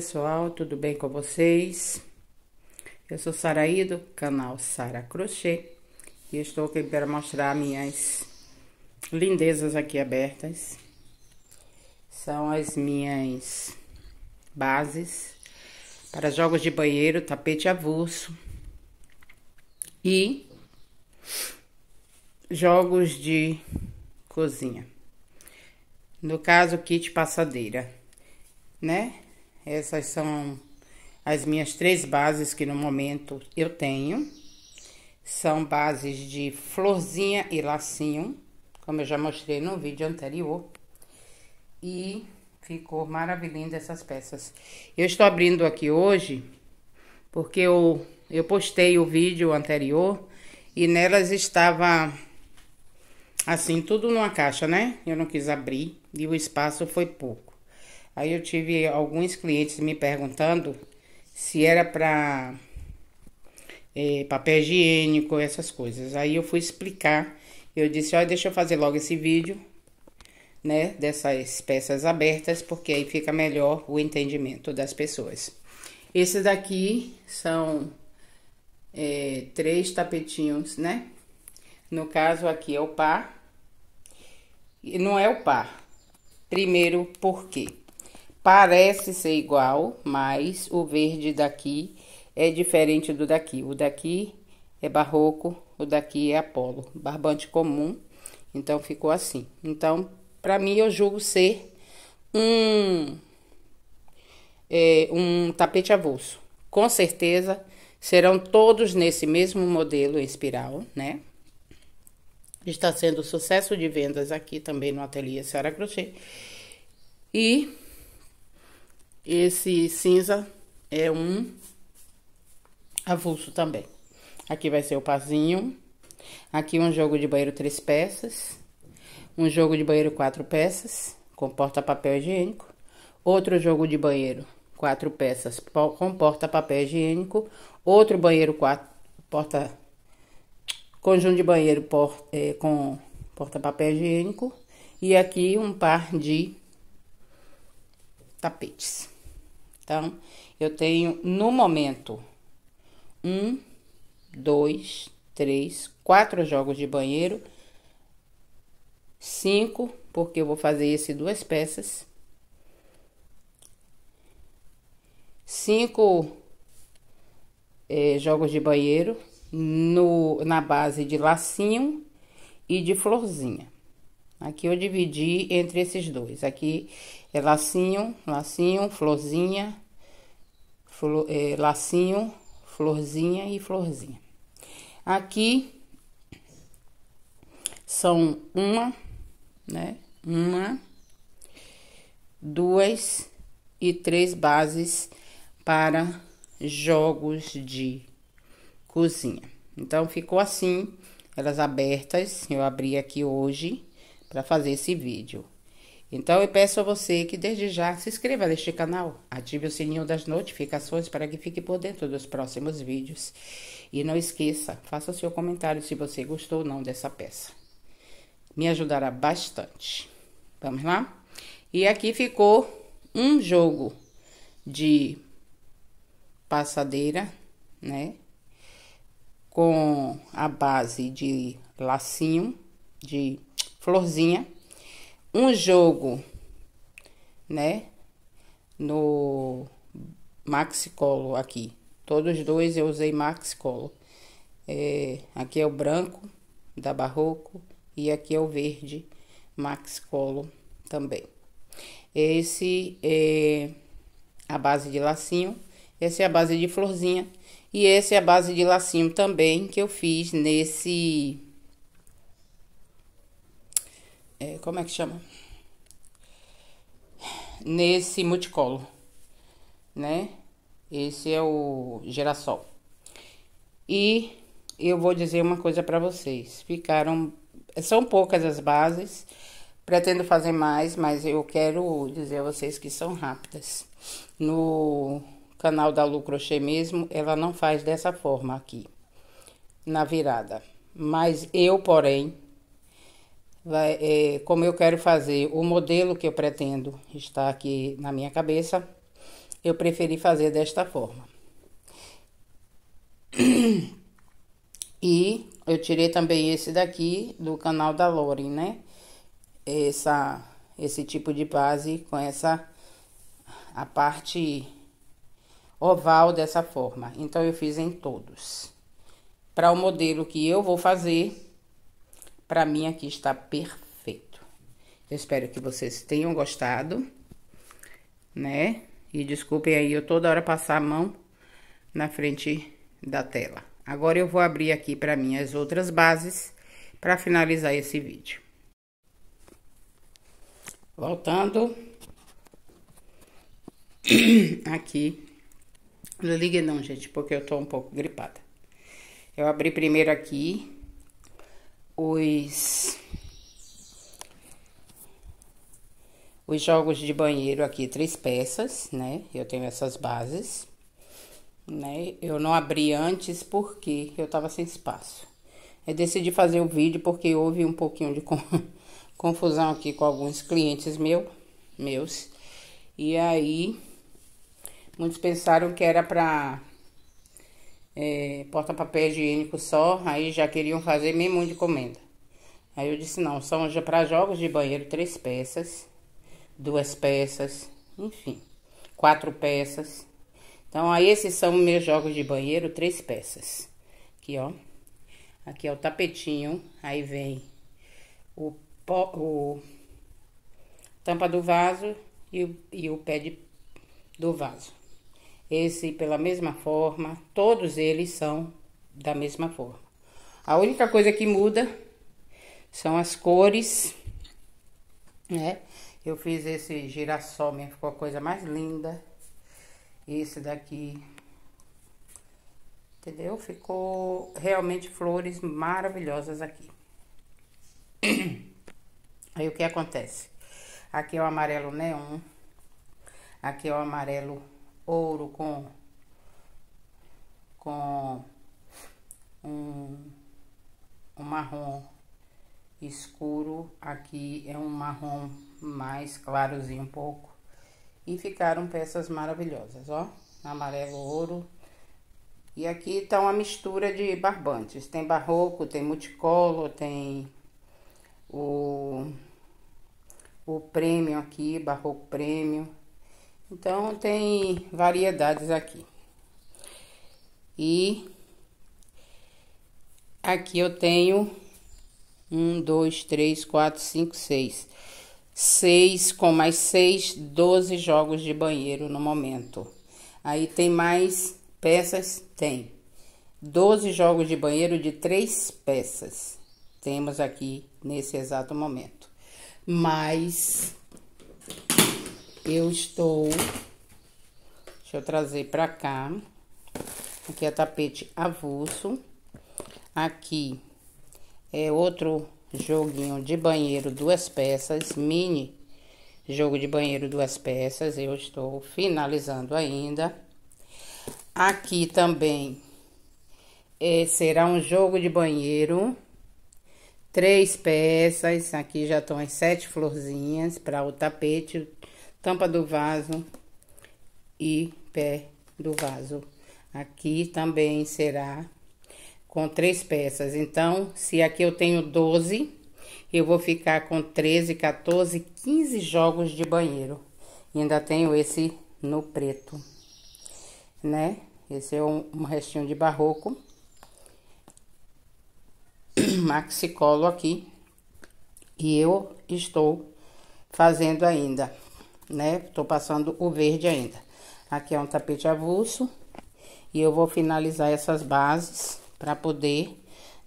pessoal, tudo bem com vocês? Eu sou Saraí do canal Sara Crochê e estou aqui para mostrar minhas lindezas aqui abertas. São as minhas bases para jogos de banheiro, tapete avulso e jogos de cozinha. No caso, kit passadeira, né? Essas são as minhas três bases que no momento eu tenho. São bases de florzinha e lacinho, como eu já mostrei no vídeo anterior. E ficou maravilhosa essas peças. Eu estou abrindo aqui hoje porque eu, eu postei o vídeo anterior e nelas estava assim, tudo numa caixa, né? Eu não quis abrir e o espaço foi pouco. Aí eu tive alguns clientes me perguntando se era para é, eh, papel higiênico, essas coisas. Aí eu fui explicar. Eu disse, olha, deixa eu fazer logo esse vídeo, né? Dessas peças abertas, porque aí fica melhor o entendimento das pessoas. Esses daqui são é, três tapetinhos, né? No caso aqui é o par. E não é o par. Primeiro, por quê? parece ser igual, mas o verde daqui é diferente do daqui. O daqui é barroco, o daqui é apolo, barbante comum. Então ficou assim. Então, para mim eu julgo ser um é, um tapete avulso. Com certeza serão todos nesse mesmo modelo em espiral, né? Está sendo sucesso de vendas aqui também no ateliê Sara Crochê. E esse cinza é um avulso também. Aqui vai ser o pazinho. Aqui um jogo de banheiro três peças. Um jogo de banheiro quatro peças, com porta-papel higiênico. Outro jogo de banheiro quatro peças, com porta-papel higiênico. Outro banheiro quatro, porta... Conjunto de banheiro por, é, com porta-papel higiênico. E aqui um par de tapetes. Então, eu tenho no momento um, dois, três, quatro jogos de banheiro, cinco, porque eu vou fazer esse duas peças, cinco é, jogos de banheiro no, na base de lacinho e de florzinha. Aqui eu dividi entre esses dois. Aqui é lacinho, lacinho, florzinha, flor, é, lacinho, florzinha e florzinha. Aqui são uma, né? Uma, duas e três bases para jogos de cozinha. Então ficou assim, elas abertas. Eu abri aqui hoje para fazer esse vídeo. Então eu peço a você que desde já se inscreva neste canal, ative o sininho das notificações para que fique por dentro dos próximos vídeos e não esqueça, faça seu comentário se você gostou ou não dessa peça. Me ajudará bastante. Vamos lá? E aqui ficou um jogo de passadeira, né? Com a base de lacinho de Florzinha. Um jogo, né? No Maxicolo aqui. Todos dois eu usei Maxicolo. É, aqui é o branco da Barroco e aqui é o verde Maxicolo também. Esse é a base de lacinho, essa é a base de florzinha e essa é a base de lacinho também que eu fiz nesse é, como é que chama? Nesse multicolo, né? Esse é o girassol. E eu vou dizer uma coisa para vocês. Ficaram são poucas as bases. Pretendo fazer mais, mas eu quero dizer a vocês que são rápidas. No canal da Lu Crochê mesmo, ela não faz dessa forma aqui, na virada. Mas eu, porém, vai, é, como eu quero fazer o modelo que eu pretendo está aqui na minha cabeça, eu preferi fazer desta forma. E eu tirei também esse daqui do canal da Lore, né? Essa, esse tipo de base com essa a parte oval dessa forma. Então eu fiz em todos. Para o modelo que eu vou fazer, para mim aqui está perfeito. Eu espero que vocês tenham gostado, né? E desculpem aí eu toda hora passar a mão na frente da tela. Agora eu vou abrir aqui para mim as outras bases para finalizar esse vídeo. Voltando aqui, não ligue não, gente, porque eu tô um pouco gripada. Eu abri primeiro aqui os os jogos de banheiro aqui três peças, né? Eu tenho essas bases, né? Eu não abri antes porque eu tava sem espaço. Eu decidi fazer o vídeo porque houve um pouquinho de confusão aqui com alguns clientes meu, meus. E aí muitos pensaram que era para é, porta-papel higiênico só, aí já queriam fazer meio mundo de comenda. Aí eu disse, não, são para jogos de banheiro três peças, duas peças, enfim, quatro peças. Então, aí esses são meus jogos de banheiro, três peças. Aqui, ó. Aqui é o tapetinho, aí vem o, pó, o tampa do vaso e o, e o pé de, do vaso esse pela mesma forma, todos eles são da mesma forma. A única coisa que muda são as cores, né? Eu fiz esse girassol, minha ficou a coisa mais linda. Esse daqui, entendeu? Ficou realmente flores maravilhosas aqui. Aí o que acontece? Aqui é o amarelo neon, aqui é o amarelo ouro com, com um, um marrom escuro, aqui é um marrom mais clarozinho um pouco. E ficaram peças maravilhosas, ó. Amarelo ouro. E aqui tá uma mistura de barbantes. Tem barroco, tem multicolor, tem o, o prêmio aqui, barroco prêmio. Então, tem variedades aqui. E aqui eu tenho um, dois, três, quatro, cinco, seis. Seis com mais seis, doze jogos de banheiro no momento. Aí tem mais peças? Tem. Doze jogos de banheiro de três peças. Temos aqui nesse exato momento. Mas eu estou. Deixa eu trazer pra cá. Aqui é tapete avulso. Aqui é outro joguinho de banheiro, duas peças, mini jogo de banheiro, duas peças. Eu estou finalizando ainda. Aqui também é, será um jogo de banheiro, três peças. Aqui já estão as sete florzinhas para o tapete tampa do vaso e pé do vaso. Aqui também será com três peças. Então, se aqui eu tenho 12, eu vou ficar com 13, 14, 15 jogos de banheiro. E ainda tenho esse no preto, né? Esse é um, restinho de barroco. maxi colo aqui. E eu estou fazendo ainda né? Tô passando o verde ainda. Aqui é um tapete avulso. E eu vou finalizar essas bases para poder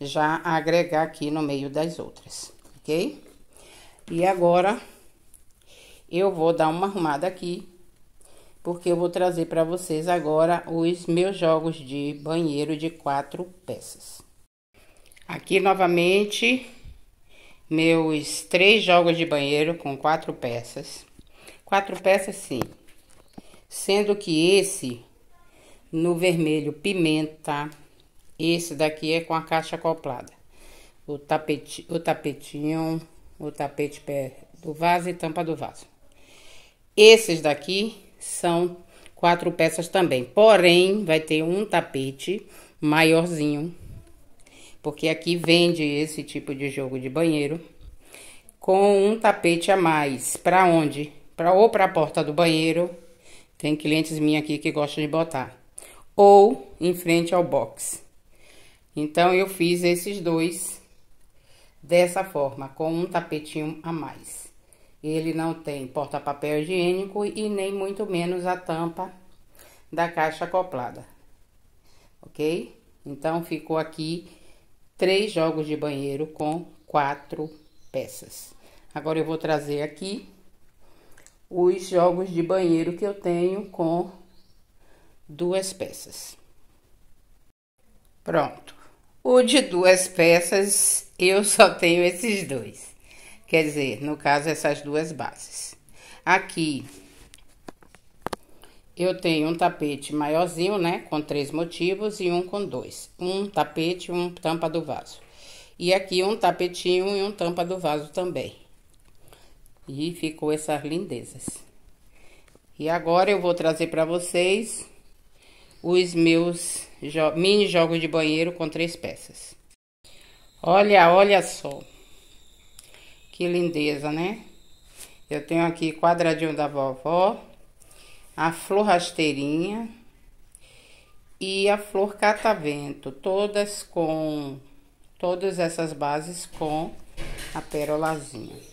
já agregar aqui no meio das outras, ok? E agora, eu vou dar uma arrumada aqui, porque eu vou trazer para vocês agora os meus jogos de banheiro de quatro peças. Aqui, novamente, meus três jogos de banheiro com quatro peças quatro peças sim. Sendo que esse no vermelho pimenta, esse daqui é com a caixa acoplada. O, tapete, o tapetinho, o tapete pé do vaso e tampa do vaso. Esses daqui são quatro peças também. Porém, vai ter um tapete maiorzinho, porque aqui vende esse tipo de jogo de banheiro com um tapete a mais. Para onde? ou para a porta do banheiro, tem clientes minhas aqui que gostam de botar, ou em frente ao box. Então eu fiz esses dois dessa forma, com um tapetinho a mais. Ele não tem porta-papel higiênico e nem muito menos a tampa da caixa acoplada. Ok? Então ficou aqui três jogos de banheiro com quatro peças. Agora eu vou trazer aqui os jogos de banheiro que eu tenho com duas peças. Pronto. O de duas peças, eu só tenho esses dois. Quer dizer, no caso, essas duas bases. Aqui, eu tenho um tapete maiorzinho, né? Com três motivos e um com dois. Um tapete e um tampa do vaso. E aqui um tapetinho e um tampa do vaso também. E ficou essas lindezas. E agora eu vou trazer para vocês os meus jo mini jogos de banheiro com três peças. Olha, olha só. Que lindeza, né? Eu tenho aqui quadradinho da vovó, a flor rasteirinha e a flor catavento, todas com todas essas bases com a perolazinha.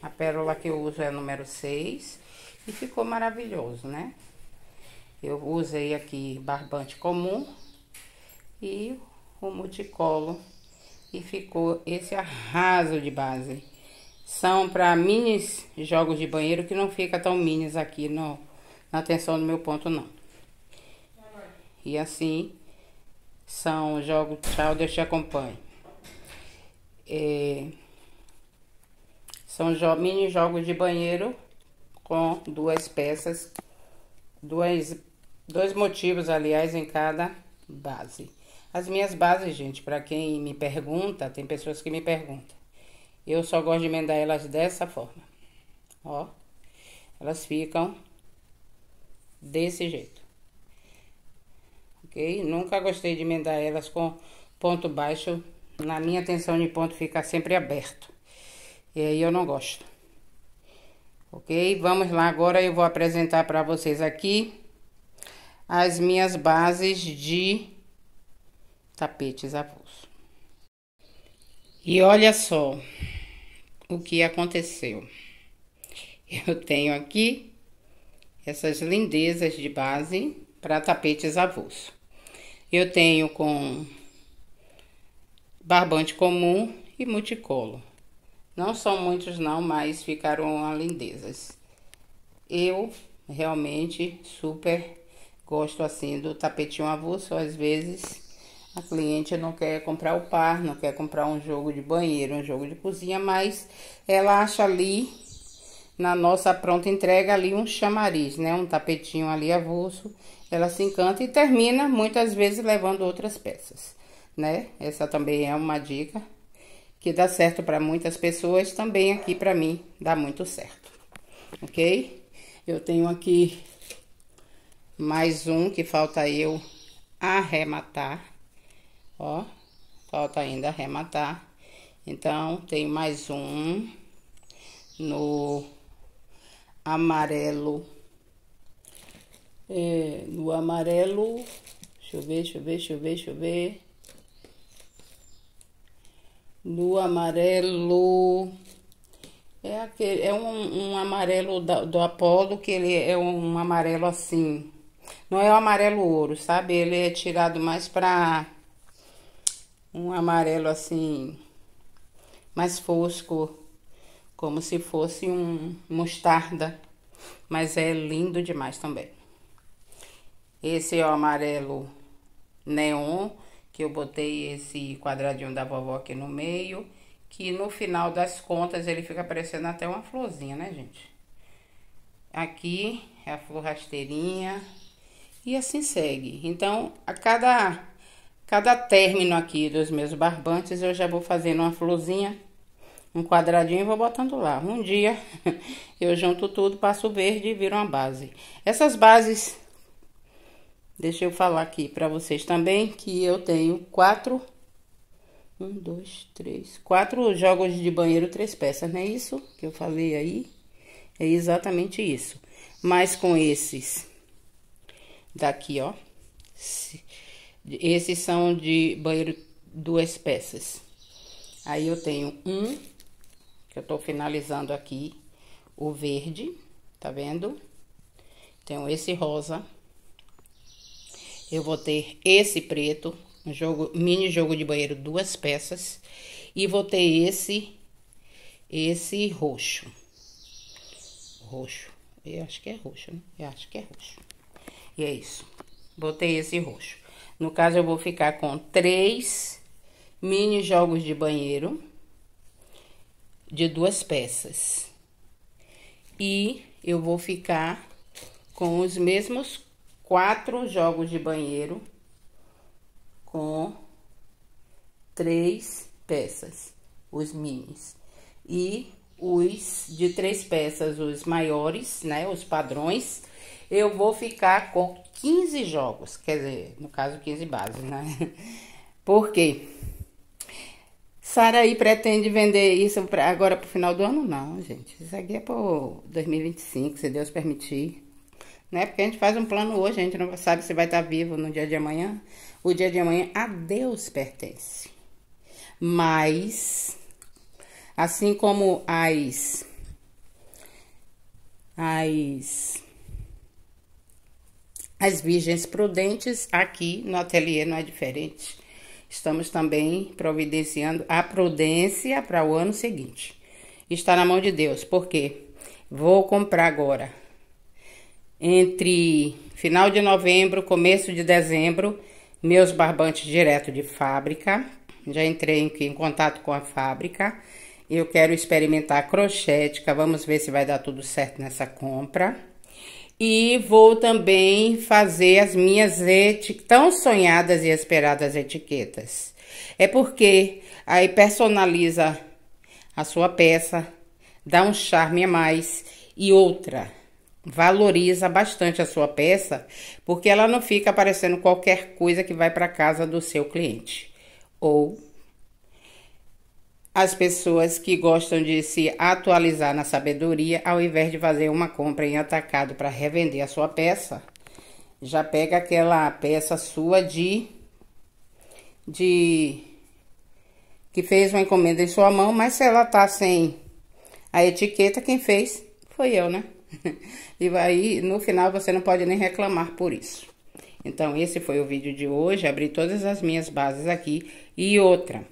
A pérola que eu uso é a número 6 e ficou maravilhoso, né? Eu usei aqui barbante comum e o multicolo e ficou esse arraso de base. São para minis jogos de banheiro que não fica tão minis aqui no, na tensão do meu ponto, não. E assim, são jogos, tchau, Deus te acompanhe. É... São mini jogos de banheiro com duas peças, duas, dois motivos, aliás, em cada base. As minhas bases, gente, para quem me pergunta, tem pessoas que me perguntam. Eu só gosto de emendar elas dessa forma. Ó, elas ficam desse jeito. Ok? Nunca gostei de emendar elas com ponto baixo. Na minha tensão de ponto fica sempre aberto. E aí eu não gosto. Ok? Vamos lá, agora eu vou apresentar para vocês aqui as minhas bases de tapetes avulso. E olha só o que aconteceu. Eu tenho aqui essas lindezas de base para tapetes avulso. Eu tenho com barbante comum e multicolor. Não são muitos não, mas ficaram a lindezas. Eu realmente super gosto assim do tapetinho avulso, às vezes a cliente não quer comprar o par, não quer comprar um jogo de banheiro, um jogo de cozinha, mas ela acha ali na nossa pronta entrega ali um chamariz, né? Um tapetinho ali avulso. Ela se encanta e termina muitas vezes levando outras peças, né? Essa também é uma dica que dá certo para muitas pessoas, também aqui para mim dá muito certo, ok? Eu tenho aqui mais um que falta eu arrematar, ó, falta ainda arrematar. Então, tem mais um no amarelo, é, no amarelo, deixa eu ver, deixa eu ver, deixa eu ver, deixa eu ver do amarelo. É, aquele, é um, um amarelo da, do Apolo, que ele é um amarelo assim. Não é o amarelo ouro, sabe? Ele é tirado mais pra um amarelo assim, mais fosco, como se fosse um mostarda. Mas é lindo demais também. Esse é o amarelo neon que eu botei esse quadradinho da vovó aqui no meio, que no final das contas ele fica parecendo até uma florzinha, né, gente? Aqui é a flor rasteirinha e assim segue. Então, a cada cada término aqui dos meus barbantes, eu já vou fazendo uma florzinha, um quadradinho e vou botando lá. Um dia eu junto tudo, passo verde e viro uma base. Essas bases Deixa eu falar aqui para vocês também que eu tenho quatro. Um, dois, três, quatro jogos de banheiro, três peças, não é isso que eu falei aí? É exatamente isso. Mas com esses daqui, ó. Esses são de banheiro duas peças. Aí eu tenho um, que eu tô finalizando aqui, o verde, tá vendo? Tenho esse rosa eu vou ter esse preto, um jogo, mini jogo de banheiro, duas peças. E vou ter esse, esse roxo. Roxo. Eu acho que é roxo, né? Eu acho que é roxo. E é isso. Botei esse roxo. No caso, eu vou ficar com três mini jogos de banheiro de duas peças. E eu vou ficar com os mesmos quatro jogos de banheiro com três peças, os minis. E os de três peças, os maiores, né, os padrões, eu vou ficar com 15 jogos, quer dizer, no caso 15 bases, né? Por quê? Saraí pretende vender isso pra, agora pro final do ano? Não, gente. Isso aqui é pro 2025, se Deus permitir né? Porque a gente faz um plano hoje, a gente não sabe se vai estar vivo no dia de amanhã. O dia de amanhã a Deus pertence. Mas assim como as as as virgens prudentes aqui no ateliê não é diferente. Estamos também providenciando a prudência para o ano seguinte. Está na mão de Deus, porque vou comprar agora entre final de novembro, começo de dezembro, meus barbantes direto de fábrica. Já entrei em, em contato com a fábrica. Eu quero experimentar a crochética, vamos ver se vai dar tudo certo nessa compra. E vou também fazer as minhas tão sonhadas e esperadas etiquetas. É porque aí personaliza a sua peça, dá um charme a mais e outra valoriza bastante a sua peça, porque ela não fica aparecendo qualquer coisa que vai para casa do seu cliente. Ou as pessoas que gostam de se atualizar na sabedoria, ao invés de fazer uma compra em atacado para revender a sua peça, já pega aquela peça sua de de que fez uma encomenda em sua mão, mas se ela tá sem a etiqueta, quem fez foi eu, né? E aí, no final, você não pode nem reclamar por isso. Então, esse foi o vídeo de hoje. Abri todas as minhas bases aqui. E outra,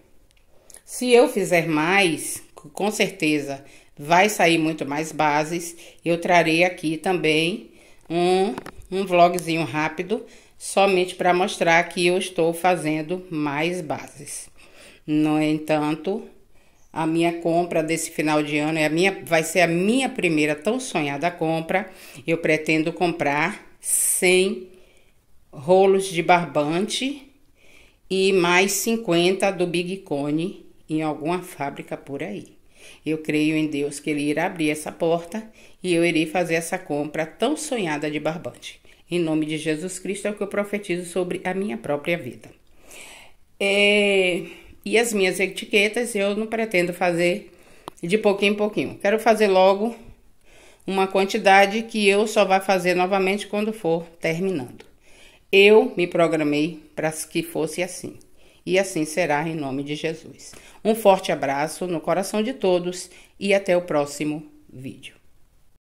se eu fizer mais, com certeza vai sair muito mais bases. Eu trarei aqui também um, um vlogzinho rápido, somente para mostrar que eu estou fazendo mais bases. No entanto, a minha compra desse final de ano. É a minha, vai ser a minha primeira tão sonhada compra. Eu pretendo comprar 100 rolos de barbante e mais 50 do Big Cone em alguma fábrica por aí. Eu creio em Deus que Ele irá abrir essa porta e eu irei fazer essa compra tão sonhada de barbante. Em nome de Jesus Cristo é o que eu profetizo sobre a minha própria vida. É... E as minhas etiquetas eu não pretendo fazer de pouquinho em pouquinho. Quero fazer logo uma quantidade que eu só vai fazer novamente quando for terminando. Eu me programei para que fosse assim. E assim será em nome de Jesus. Um forte abraço no coração de todos e até o próximo vídeo.